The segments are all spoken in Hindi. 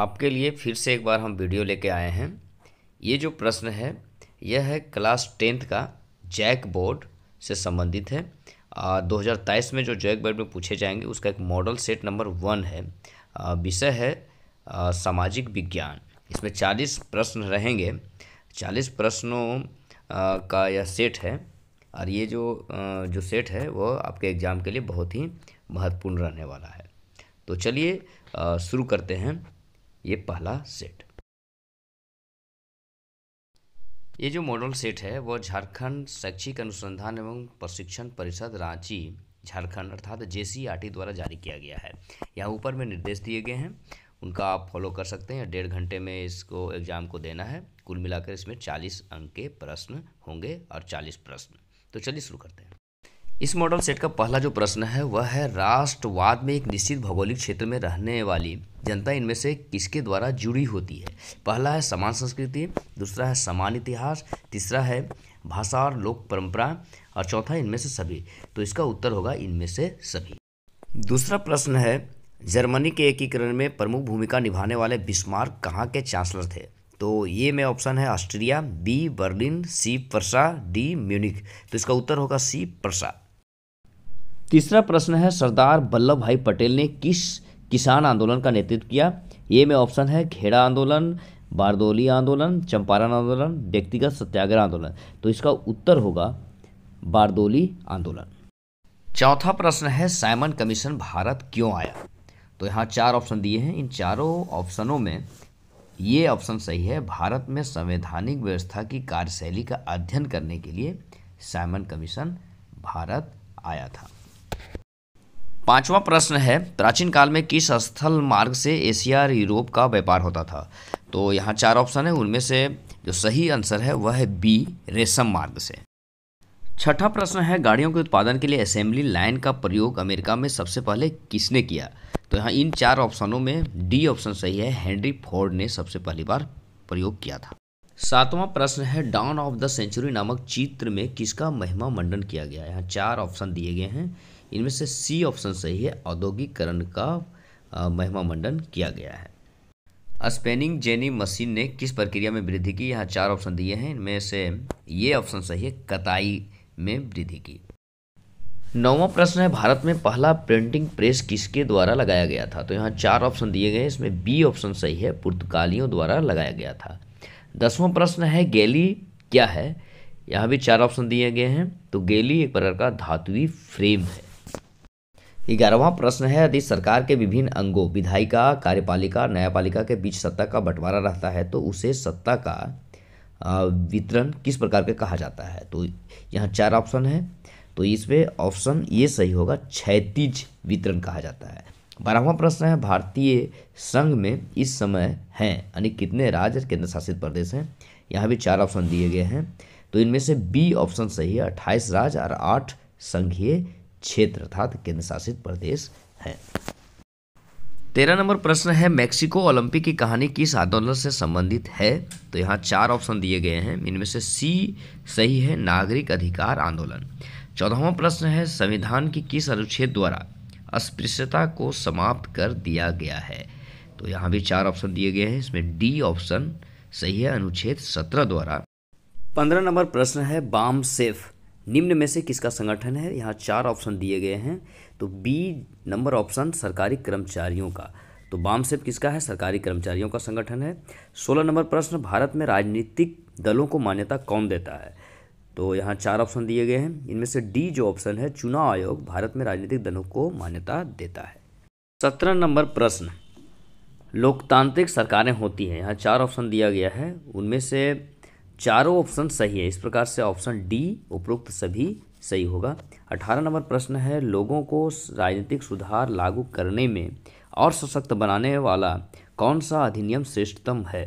आपके लिए फिर से एक बार हम वीडियो लेके आए हैं ये जो प्रश्न है यह है क्लास टेंथ का जैक बोर्ड से संबंधित है दो हज़ार तेईस में जो जैक बोर्ड में पूछे जाएंगे उसका एक मॉडल सेट नंबर वन है विषय है आ, सामाजिक विज्ञान इसमें चालीस प्रश्न रहेंगे चालीस प्रश्नों आ, का यह सेट है और ये जो आ, जो सेट है वह आपके एग्ज़ाम के लिए बहुत ही महत्वपूर्ण रहने वाला है तो चलिए शुरू करते हैं ये पहला सेट ये जो मॉडल सेट है वह झारखंड शैक्षिक अनुसंधान एवं प्रशिक्षण परिषद रांची झारखंड अर्थात जे e द्वारा जारी किया गया है यहाँ ऊपर में निर्देश दिए गए हैं उनका आप फॉलो कर सकते हैं डेढ़ घंटे में इसको एग्ज़ाम को देना है कुल मिलाकर इसमें चालीस अंक के प्रश्न होंगे और चालीस प्रश्न तो चलिए शुरू करते हैं इस मॉडल सेट का पहला जो प्रश्न है वह है राष्ट्रवाद में एक निश्चित भौगोलिक क्षेत्र में रहने वाली जनता इनमें से किसके द्वारा जुड़ी होती है पहला है समान संस्कृति दूसरा है समान इतिहास तीसरा है भाषा और लोक परंपरा और चौथा इनमें से सभी तो इसका उत्तर होगा इनमें से सभी दूसरा प्रश्न है जर्मनी के एकीकरण में प्रमुख भूमिका निभाने वाले बिस्मार्क कहाँ के चांसलर थे तो ये में ऑप्शन है ऑस्ट्रिया बी बर्लिन सी प्रसा डी म्यूनिक तो इसका उत्तर होगा सी प्रसा तीसरा प्रश्न है सरदार वल्लभ भाई पटेल ने किस किसान आंदोलन का नेतृत्व किया ये में ऑप्शन है खेड़ा आंदोलन बारदोली आंदोलन चंपारण आंदोलन व्यक्तिगत सत्याग्रह आंदोलन तो इसका उत्तर होगा बारदोली आंदोलन चौथा प्रश्न है साइमन कमीशन भारत क्यों आया तो यहाँ चार ऑप्शन दिए हैं इन चारों ऑप्शनों में ये ऑप्शन सही है भारत में संवैधानिक व्यवस्था की कार्यशैली का अध्ययन करने के लिए साइमन कमीशन भारत आया था पांचवा प्रश्न है प्राचीन काल में किस स्थल मार्ग से एशिया और यूरोप का व्यापार होता था तो यहाँ चार ऑप्शन है उनमें से जो सही आंसर है वह है बी रेशम मार्ग से छठा प्रश्न है गाड़ियों के उत्पादन के लिए असेंबली लाइन का प्रयोग अमेरिका में सबसे पहले किसने किया तो यहाँ इन चार ऑप्शनों में डी ऑप्शन सही है हेनरी फोर्ड ने सबसे पहली बार प्रयोग किया था सातवां प्रश्न है डाउन ऑफ द सेंचुरी नामक चित्र में किसका महिमा मंडन किया गया यहाँ चार ऑप्शन दिए गए हैं इनमें से सी ऑप्शन सही है औद्योगिकरण का महिमा मंडन किया गया है स्पेनिंग जेनी मशीन ने किस प्रक्रिया में वृद्धि की यहाँ चार ऑप्शन दिए हैं इनमें से ये ऑप्शन सही है कताई में वृद्धि की नौवा प्रश्न है भारत में पहला प्रिंटिंग प्रेस किसके द्वारा लगाया गया था तो यहाँ चार ऑप्शन दिए गए इसमें बी ऑप्शन सही है पुर्तगालियों द्वारा लगाया गया था दसवां प्रश्न है गैली क्या है यहाँ भी चार ऑप्शन दिए गए हैं तो गैली एक प्रकार का धातुई फ्रेम है ग्यारहवां प्रश्न है यदि सरकार के विभिन्न अंगों विधायिका कार्यपालिका न्यायपालिका के बीच सत्ता का बंटवारा रहता है तो उसे सत्ता का वितरण किस प्रकार के कहा जाता है तो यहाँ चार ऑप्शन है तो इसमें ऑप्शन ये सही होगा क्षैतिज वितरण कहा जाता है बारहवां प्रश्न है भारतीय संघ में इस समय हैं यानी कितने राज्य केंद्र शासित प्रदेश हैं यहाँ भी चार ऑप्शन दिए गए हैं तो इनमें से बी ऑप्शन सही है अट्ठाईस राज्य और आठ संघीय क्षेत्र अर्थात तो केंद्र शासित प्रदेश है तेरह नंबर प्रश्न है मैक्सिको ओलंपिक की कहानी किस आंदोलन से संबंधित है तो यहाँ चार ऑप्शन दिए गए हैं इनमें से सी सही है नागरिक अधिकार आंदोलन चौदहवा प्रश्न है संविधान की किस अनुच्छेद द्वारा अस्पृश्यता को समाप्त कर दिया गया है तो यहाँ भी चार ऑप्शन दिए गए हैं इसमें डी ऑप्शन सही है अनुच्छेद सत्रह द्वारा पंद्रह नंबर प्रश्न है बाम सेफ निम्न में से किसका संगठन है यहाँ चार ऑप्शन दिए गए हैं तो बी नंबर ऑप्शन सरकारी कर्मचारियों का तो बामसेप किसका है सरकारी कर्मचारियों का संगठन है सोलह नंबर प्रश्न भारत में राजनीतिक दलों को मान्यता कौन देता है तो यहाँ चार ऑप्शन दिए गए हैं इनमें से डी जो ऑप्शन है चुनाव आयोग भारत में राजनीतिक दलों को मान्यता देता है सत्रह नंबर प्रश्न लोकतांत्रिक सरकारें होती हैं यहाँ चार ऑप्शन दिया गया है उनमें से चारों ऑप्शन सही है इस प्रकार से ऑप्शन डी उपरोक्त सभी सही होगा अठारह नंबर प्रश्न है लोगों को राजनीतिक सुधार लागू करने में और सशक्त बनाने वाला कौन सा अधिनियम श्रेष्ठतम है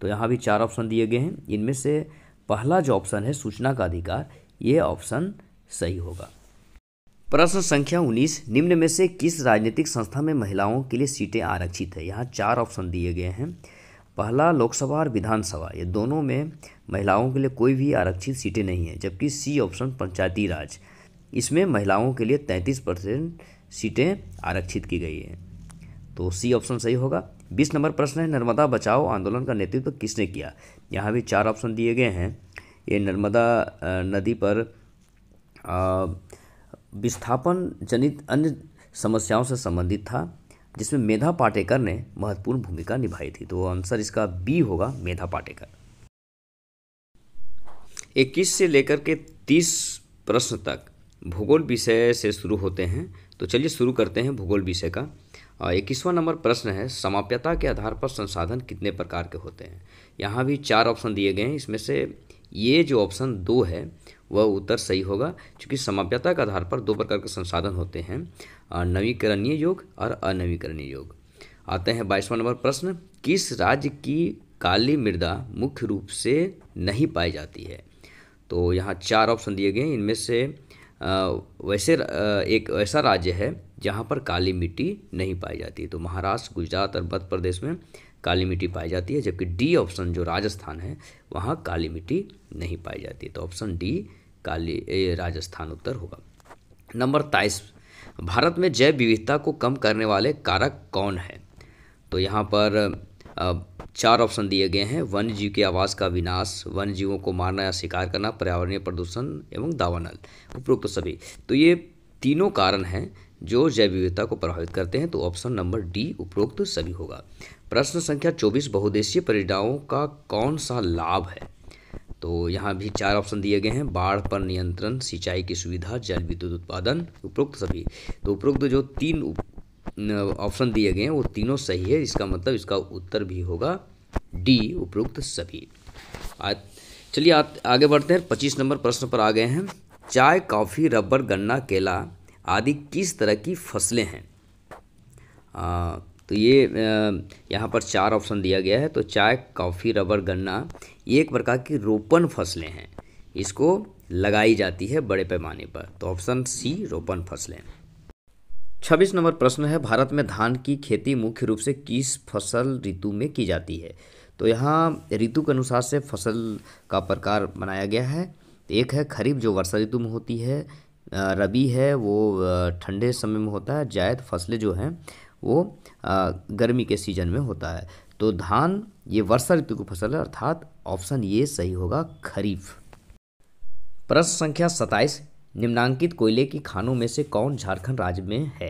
तो यहाँ भी चार ऑप्शन दिए गए हैं इनमें से पहला जो ऑप्शन है सूचना का अधिकार ये ऑप्शन सही होगा प्रश्न संख्या 19 निम्न में से किस राजनीतिक संस्था में महिलाओं के लिए सीटें आरक्षित है यहाँ चार ऑप्शन दिए गए हैं पहला लोकसभा और विधानसभा ये दोनों में महिलाओं के लिए कोई भी आरक्षित सीटें नहीं हैं जबकि सी ऑप्शन पंचायती राज इसमें महिलाओं के लिए तैंतीस परसेंट सीटें आरक्षित की गई हैं तो सी ऑप्शन सही होगा बीस नंबर प्रश्न है नर्मदा बचाओ आंदोलन का नेतृत्व तो किसने किया यहाँ भी चार ऑप्शन दिए गए हैं ये नर्मदा नदी पर विस्थापन जनित अन्य समस्याओं से संबंधित था जिसमें मेधा पाटेकर ने महत्वपूर्ण भूमिका निभाई थी तो आंसर इसका बी होगा मेधा पाटेकर 21 से लेकर के 30 प्रश्न तक भूगोल विषय से शुरू होते हैं तो चलिए शुरू करते हैं भूगोल विषय का इक्कीसवां नंबर प्रश्न है समाप्यता के आधार पर संसाधन कितने प्रकार के होते हैं यहाँ भी चार ऑप्शन दिए गए हैं इसमें से ये जो ऑप्शन दो है वह उत्तर सही होगा क्योंकि समाप्यता के आधार पर दो प्रकार के संसाधन होते हैं नवीकरणीय योग और अनवीकरणीय योग आते हैं बाईसवां नंबर प्रश्न किस राज्य की काली मृदा मुख्य रूप से नहीं पाई जाती है तो यहाँ चार ऑप्शन दिए गए इनमें से वैसे एक ऐसा राज्य है जहाँ पर काली मिट्टी नहीं पाई जाती तो महाराष्ट्र गुजरात और मध्य प्रदेश में काली मिट्टी पाई जाती है जबकि डी ऑप्शन जो राजस्थान है वहाँ काली मिट्टी नहीं पाई जाती तो ऑप्शन डी काली ए, राजस्थान उत्तर होगा नंबर तेईस भारत में जैव विविधता को कम करने वाले कारक कौन है तो यहाँ पर चार ऑप्शन दिए गए हैं वन्य जीव के आवास का विनाश वन्य जीवों को मारना या शिकार करना पर्यावरणीय प्रदूषण एवं दावानल उपरोक्त सभी तो ये तीनों कारण हैं जो जैव विविधता को प्रभावित करते हैं तो ऑप्शन नंबर डी उपरोक्त सभी होगा प्रश्न संख्या चौबीस बहुदेशीय परिणामों का कौन सा लाभ है तो यहाँ भी चार ऑप्शन दिए गए हैं बाढ़ पर नियंत्रण सिंचाई की सुविधा जल विद्युत उत्पादन उपरोक्त सभी तो उपरोक्त जो तीन ऑप्शन दिए गए हैं वो तीनों सही है इसका मतलब इसका उत्तर भी होगा डी उपरोक्त सभी चलिए आगे बढ़ते हैं पच्चीस नंबर प्रश्न पर आ गए हैं चाय कॉफ़ी रबर गन्ना केला आदि किस तरह की फसलें हैं तो ये यहाँ पर चार ऑप्शन दिया गया है तो चाय कॉफ़ी रबर गन्ना ये एक प्रकार की रोपण फसलें हैं इसको लगाई जाती है बड़े पैमाने पर तो ऑप्शन सी रोपण फसलें छब्बीस नंबर प्रश्न है भारत में धान की खेती मुख्य रूप से किस फसल ऋतु में की जाती है तो यहाँ ऋतु के अनुसार से फसल का प्रकार बनाया गया है एक है खरीफ जो वर्षा ऋतु में होती है रबी है वो ठंडे समय में होता है जायद फसलें जो हैं वो गर्मी के सीजन में होता है तो धान ये वर्षा ऋतु की फसल है अर्थात ऑप्शन ये सही होगा खरीफ प्रश्न संख्या सत्ताईस निम्नांकित कोयले की खानों में से कौन झारखंड राज्य में है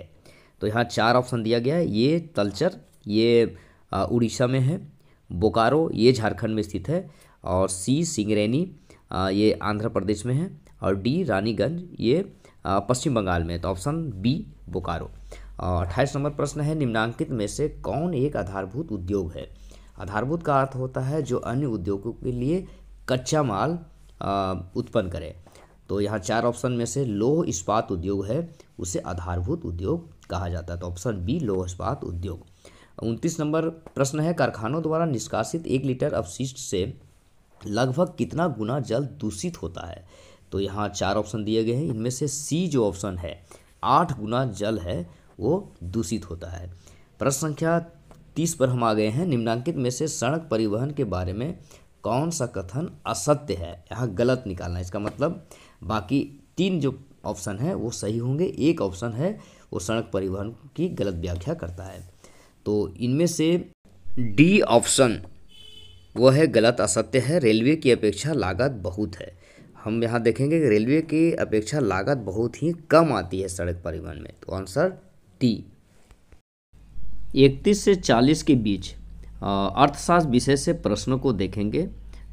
तो यहाँ चार ऑप्शन दिया गया है ये तलचर ये उड़ीसा में है बोकारो ये झारखंड में स्थित है और सी सिंगरेनी ये आंध्र प्रदेश में है और डी रानीगंज ये पश्चिम बंगाल में है तो ऑप्शन बी बोकारो अट्ठाईस नंबर प्रश्न है निम्नांकित में से कौन एक आधारभूत उद्योग है आधारभूत का अर्थ होता है जो अन्य उद्योगों के लिए कच्चा माल उत्पन्न करे तो यहाँ चार ऑप्शन में से लोह इस्पात उद्योग है उसे आधारभूत उद्योग कहा जाता है तो ऑप्शन बी लोह इस्पात उद्योग उनतीस नंबर प्रश्न है कारखानों द्वारा निष्कासित एक लीटर अवशिष्ट से लगभग कितना गुना जल दूषित होता है तो यहाँ चार ऑप्शन दिए गए हैं इनमें से सी जो ऑप्शन है आठ गुना जल है वो दूषित होता है प्रश्न संख्या तीस पर हम आ गए हैं निम्नांकित में से सड़क परिवहन के बारे में कौन सा कथन असत्य है यहाँ गलत निकालना इसका मतलब बाकी तीन जो ऑप्शन है वो सही होंगे एक ऑप्शन है वो सड़क परिवहन की गलत व्याख्या करता है तो इनमें से डी ऑप्शन वो है गलत असत्य है रेलवे की अपेक्षा लागत बहुत है हम यहाँ देखेंगे कि रेलवे की अपेक्षा लागत बहुत ही कम आती है सड़क परिवहन में तो आंसर टी इकतीस से चालीस के बीच अर्थशास्त्र विषय से प्रश्नों को देखेंगे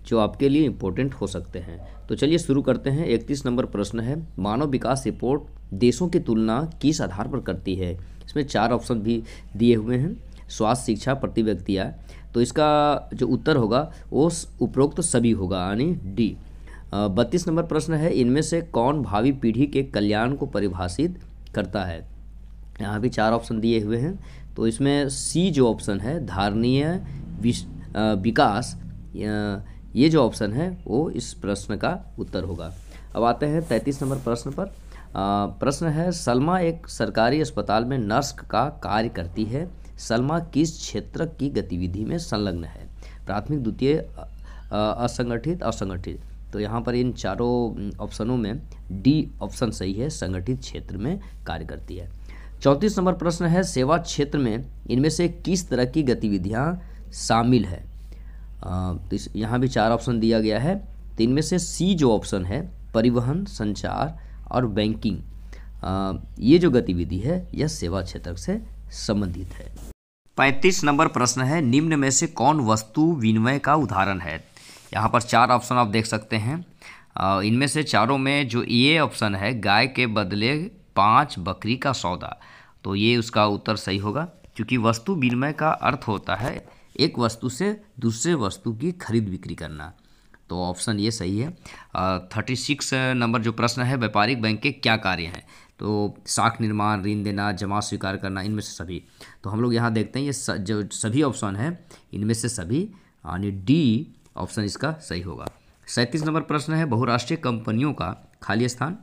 जो आपके लिए इम्पोर्टेंट हो सकते हैं तो चलिए शुरू करते हैं इकतीस नंबर प्रश्न है मानव विकास रिपोर्ट देशों की तुलना किस आधार पर करती है इसमें चार ऑप्शन भी दिए हुए हैं स्वास्थ्य शिक्षा प्रति व्यक्ति आय तो इसका जो उत्तर होगा वो उपरोक्त तो सभी होगा यानी डी बत्तीस नंबर प्रश्न है इनमें से कौन भावी पीढ़ी के कल्याण को परिभाषित करता है यहाँ भी चार ऑप्शन दिए हुए हैं तो इसमें सी जो ऑप्शन है धारणीय विकास ये जो ऑप्शन है वो इस प्रश्न का उत्तर होगा अब आते हैं तैंतीस नंबर प्रश्न पर प्रश्न है सलमा एक सरकारी अस्पताल में नर्स का कार्य करती है सलमा किस क्षेत्र की गतिविधि में संलग्न है प्राथमिक द्वितीय असंगठित असंगठित तो यहाँ पर इन चारों ऑप्शनों में डी ऑप्शन सही है संगठित क्षेत्र में कार्य करती है चौंतीस नंबर प्रश्न है सेवा क्षेत्र में इनमें से किस तरह की गतिविधियाँ शामिल है तो यहाँ भी चार ऑप्शन दिया गया है तो इनमें से सी जो ऑप्शन है परिवहन संचार और बैंकिंग आ, ये जो गतिविधि है यह सेवा क्षेत्र से संबंधित है पैंतीस नंबर प्रश्न है निम्न में से कौन वस्तु विनिमय का उदाहरण है यहाँ पर चार ऑप्शन आप देख सकते हैं इनमें से चारों में जो ए ऑप्शन है गाय के बदले पाँच बकरी का सौदा तो ये उसका उत्तर सही होगा क्योंकि वस्तु विनिमय का अर्थ होता है एक वस्तु से दूसरे वस्तु की खरीद बिक्री करना तो ऑप्शन ये सही है थर्टी सिक्स नंबर जो प्रश्न है व्यापारिक बैंक के क्या कार्य हैं तो साख निर्माण ऋण देना जमा स्वीकार करना इनमें से सभी तो हम लोग यहाँ देखते हैं ये स, जो सभी ऑप्शन हैं इनमें से सभी यानी डी ऑप्शन इसका सही होगा सैंतीस नंबर प्रश्न है बहुराष्ट्रीय कंपनियों का खाली स्थान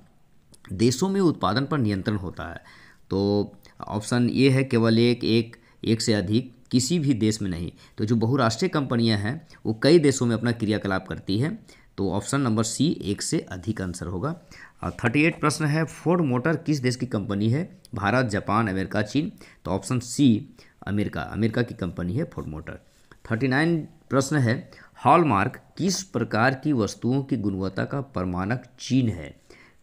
देशों में उत्पादन पर नियंत्रण होता है तो ऑप्शन ये है केवल एक एक एक से अधिक किसी भी देश में नहीं तो जो बहुराष्ट्रीय कंपनियां हैं वो कई देशों में अपना क्रियाकलाप करती है तो ऑप्शन नंबर सी एक से अधिक आंसर होगा थर्टी एट प्रश्न है फोर्ड मोटर किस देश की कंपनी है भारत जापान अमेरिका चीन तो ऑप्शन सी अमेरिका अमेरिका की कंपनी है फोर्ड मोटर थर्टी नाइन प्रश्न है हॉलमार्क किस प्रकार की वस्तुओं की गुणवत्ता का प्रमाणक चीन है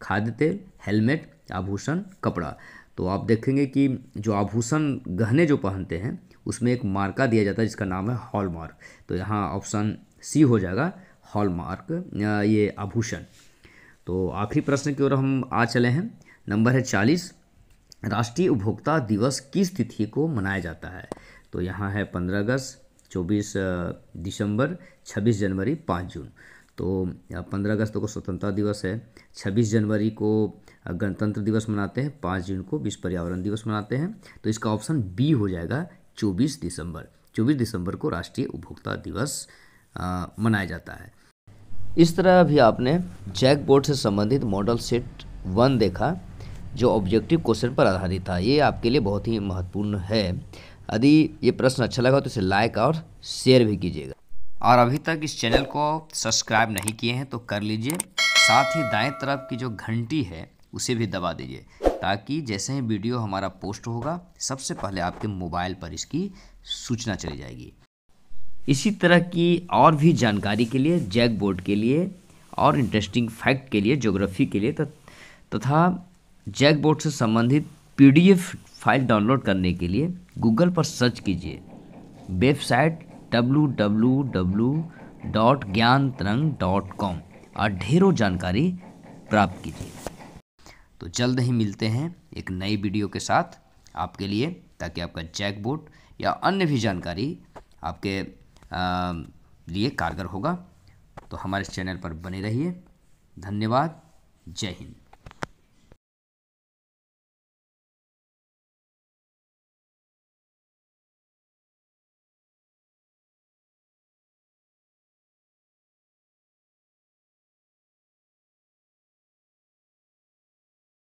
खाद्य तेल हेलमेट आभूषण कपड़ा तो आप देखेंगे कि जो आभूषण गहने जो पहनते हैं उसमें एक मार्का दिया जाता है जिसका नाम है हॉलमार्क तो यहाँ ऑप्शन सी हो जाएगा हॉलमार्क ये आभूषण तो आखिरी प्रश्न की ओर हम आ चले हैं नंबर है चालीस राष्ट्रीय उपभोक्ता दिवस किस तिथि को मनाया जाता है तो यहाँ है पंद्रह अगस्त चौबीस दिसंबर छब्बीस जनवरी पाँच जून तो पंद्रह अगस्त को स्वतंत्रता दिवस है छब्बीस जनवरी को गणतंत्र दिवस मनाते हैं पाँच जून को विश्व पर्यावरण दिवस मनाते हैं तो इसका ऑप्शन बी हो जाएगा चौबीस दिसंबर चौबीस दिसंबर को राष्ट्रीय उपभोक्ता दिवस मनाया जाता है इस तरह अभी आपने जैक बोर्ड से संबंधित मॉडल सेट वन देखा जो ऑब्जेक्टिव क्वेश्चन पर आधारित था ये आपके लिए बहुत ही महत्वपूर्ण है यदि ये प्रश्न अच्छा लगा तो इसे लाइक और शेयर भी कीजिएगा और अभी तक इस चैनल को सब्सक्राइब नहीं किए हैं तो कर लीजिए साथ ही दाएं तरफ की जो घंटी है उसे भी दबा दीजिए ताकि जैसे ही वीडियो हमारा पोस्ट होगा सबसे पहले आपके मोबाइल पर इसकी सूचना चली जाएगी इसी तरह की और भी जानकारी के लिए जैक बोर्ड के लिए और इंटरेस्टिंग फैक्ट के लिए ज्योग्राफी के लिए तथा जैक बोर्ड से संबंधित पीडीएफ फाइल डाउनलोड करने के लिए गूगल पर सर्च कीजिए website W W W dot Gyan Tarang dot com और ढेरों जानकारी प्राप्त कीजिए तो जल्द ही मिलते हैं एक नई वीडियो के साथ आपके लिए ताकि आपका चेकबोर्ड या अन्य भी जानकारी आपके लिए कारगर होगा तो हमारे चैनल पर बने रहिए धन्यवाद जय हिंद